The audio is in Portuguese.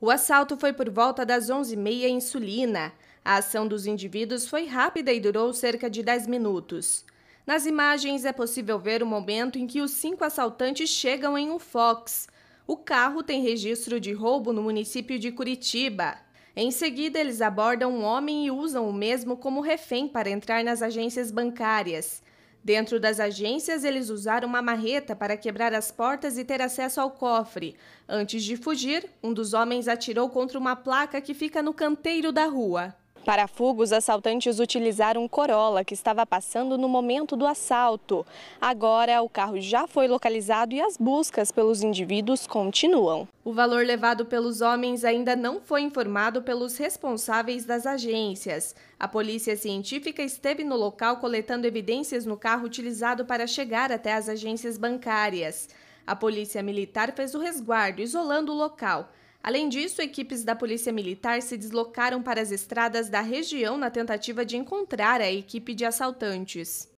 O assalto foi por volta das 11h30 em Sulina. A ação dos indivíduos foi rápida e durou cerca de 10 minutos. Nas imagens é possível ver o momento em que os cinco assaltantes chegam em um Fox. O carro tem registro de roubo no município de Curitiba. Em seguida, eles abordam um homem e usam o mesmo como refém para entrar nas agências bancárias. Dentro das agências, eles usaram uma marreta para quebrar as portas e ter acesso ao cofre. Antes de fugir, um dos homens atirou contra uma placa que fica no canteiro da rua. Para a fuga, os assaltantes utilizaram um Corolla que estava passando no momento do assalto. Agora, o carro já foi localizado e as buscas pelos indivíduos continuam. O valor levado pelos homens ainda não foi informado pelos responsáveis das agências. A polícia científica esteve no local coletando evidências no carro utilizado para chegar até as agências bancárias. A polícia militar fez o resguardo, isolando o local. Além disso, equipes da Polícia Militar se deslocaram para as estradas da região na tentativa de encontrar a equipe de assaltantes.